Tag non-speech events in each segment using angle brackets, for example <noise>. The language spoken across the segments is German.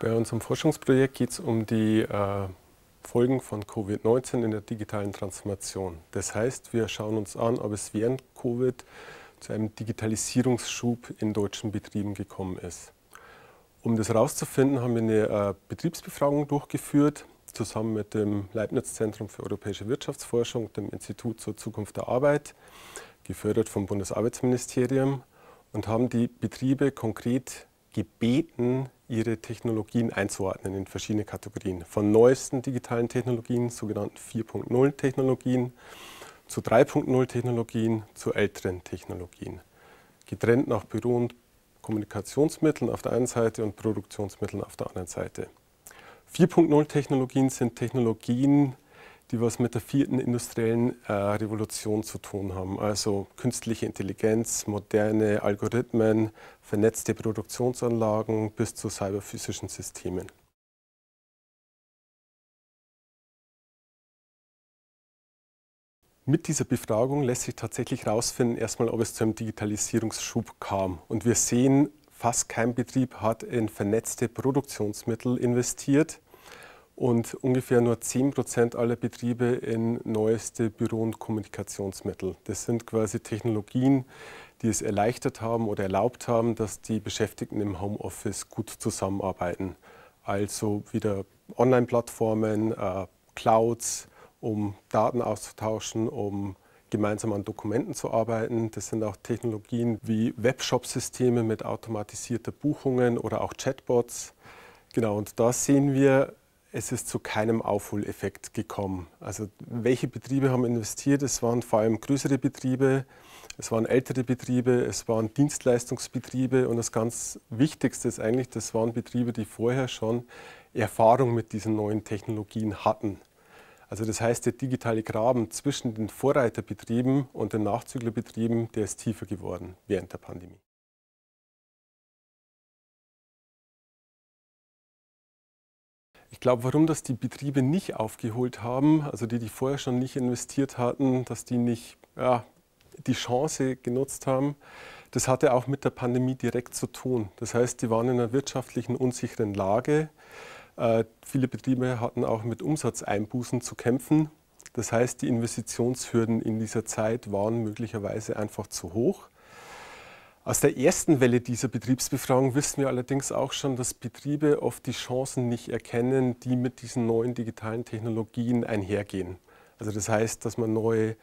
Bei unserem Forschungsprojekt geht es um die äh, Folgen von Covid-19 in der digitalen Transformation. Das heißt, wir schauen uns an, ob es während Covid zu einem Digitalisierungsschub in deutschen Betrieben gekommen ist. Um das herauszufinden, haben wir eine äh, Betriebsbefragung durchgeführt, zusammen mit dem Leibniz-Zentrum für europäische Wirtschaftsforschung, dem Institut zur Zukunft der Arbeit, gefördert vom Bundesarbeitsministerium, und haben die Betriebe konkret gebeten, ihre Technologien einzuordnen in verschiedene Kategorien. Von neuesten digitalen Technologien, sogenannten 4.0 Technologien, zu 3.0 Technologien, zu älteren Technologien. Getrennt nach Büro- und Kommunikationsmitteln auf der einen Seite und Produktionsmitteln auf der anderen Seite. 4.0 Technologien sind Technologien, die was mit der vierten industriellen äh, Revolution zu tun haben. Also künstliche Intelligenz, moderne Algorithmen, vernetzte Produktionsanlagen bis zu cyberphysischen Systemen. Mit dieser Befragung lässt sich tatsächlich herausfinden, erstmal, ob es zu einem Digitalisierungsschub kam. Und wir sehen, fast kein Betrieb hat in vernetzte Produktionsmittel investiert und ungefähr nur 10 Prozent aller Betriebe in neueste Büro- und Kommunikationsmittel. Das sind quasi Technologien, die es erleichtert haben oder erlaubt haben, dass die Beschäftigten im Homeoffice gut zusammenarbeiten. Also wieder Online-Plattformen, äh, Clouds, um Daten auszutauschen, um gemeinsam an Dokumenten zu arbeiten. Das sind auch Technologien wie Webshop-Systeme mit automatisierter Buchungen oder auch Chatbots. Genau, und da sehen wir es ist zu keinem Aufholeffekt gekommen. Also welche Betriebe haben investiert? Es waren vor allem größere Betriebe, es waren ältere Betriebe, es waren Dienstleistungsbetriebe und das ganz Wichtigste ist eigentlich, das waren Betriebe, die vorher schon Erfahrung mit diesen neuen Technologien hatten. Also das heißt, der digitale Graben zwischen den Vorreiterbetrieben und den Nachzüglerbetrieben, der ist tiefer geworden während der Pandemie. Ich glaube, warum das die Betriebe nicht aufgeholt haben, also die, die vorher schon nicht investiert hatten, dass die nicht ja, die Chance genutzt haben, das hatte auch mit der Pandemie direkt zu tun. Das heißt, die waren in einer wirtschaftlichen unsicheren Lage. Äh, viele Betriebe hatten auch mit Umsatzeinbußen zu kämpfen. Das heißt, die Investitionshürden in dieser Zeit waren möglicherweise einfach zu hoch. Aus der ersten Welle dieser Betriebsbefragung wissen wir allerdings auch schon, dass Betriebe oft die Chancen nicht erkennen, die mit diesen neuen digitalen Technologien einhergehen. Also das heißt, dass man neue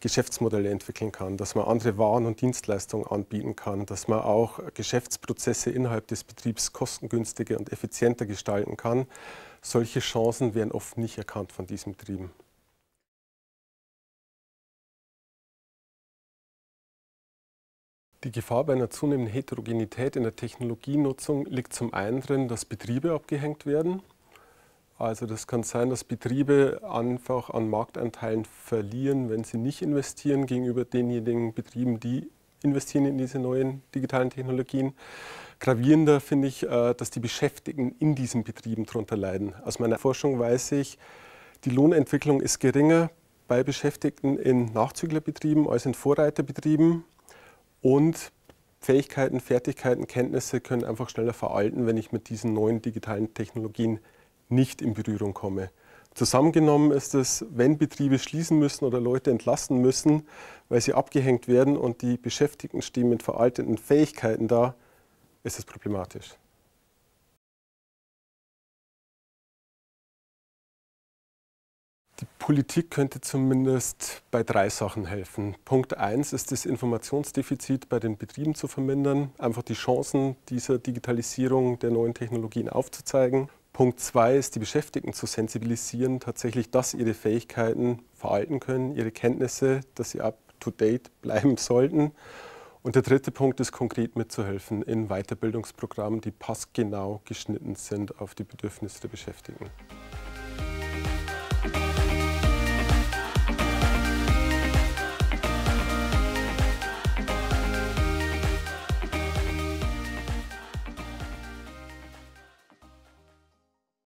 Geschäftsmodelle entwickeln kann, dass man andere Waren und Dienstleistungen anbieten kann, dass man auch Geschäftsprozesse innerhalb des Betriebs kostengünstiger und effizienter gestalten kann. Solche Chancen werden oft nicht erkannt von diesen Betrieben. Die Gefahr bei einer zunehmenden Heterogenität in der Technologienutzung liegt zum einen darin, dass Betriebe abgehängt werden. Also das kann sein, dass Betriebe einfach an Marktanteilen verlieren, wenn sie nicht investieren gegenüber denjenigen Betrieben, die investieren in diese neuen digitalen Technologien. Gravierender finde ich, äh, dass die Beschäftigten in diesen Betrieben darunter leiden. Aus meiner Forschung weiß ich, die Lohnentwicklung ist geringer bei Beschäftigten in Nachzüglerbetrieben als in Vorreiterbetrieben. Und Fähigkeiten, Fertigkeiten, Kenntnisse können einfach schneller veralten, wenn ich mit diesen neuen digitalen Technologien nicht in Berührung komme. Zusammengenommen ist es, wenn Betriebe schließen müssen oder Leute entlassen müssen, weil sie abgehängt werden und die Beschäftigten stehen mit veralteten Fähigkeiten da, ist es problematisch. Die Politik könnte zumindest bei drei Sachen helfen. Punkt eins ist das Informationsdefizit bei den Betrieben zu vermindern, einfach die Chancen dieser Digitalisierung der neuen Technologien aufzuzeigen. Punkt zwei ist, die Beschäftigten zu sensibilisieren, tatsächlich, dass ihre Fähigkeiten veralten können, ihre Kenntnisse, dass sie up-to-date <laughs> bleiben sollten. Und der dritte Punkt ist konkret mitzuhelfen in Weiterbildungsprogrammen, die passgenau geschnitten sind auf die Bedürfnisse der Beschäftigten.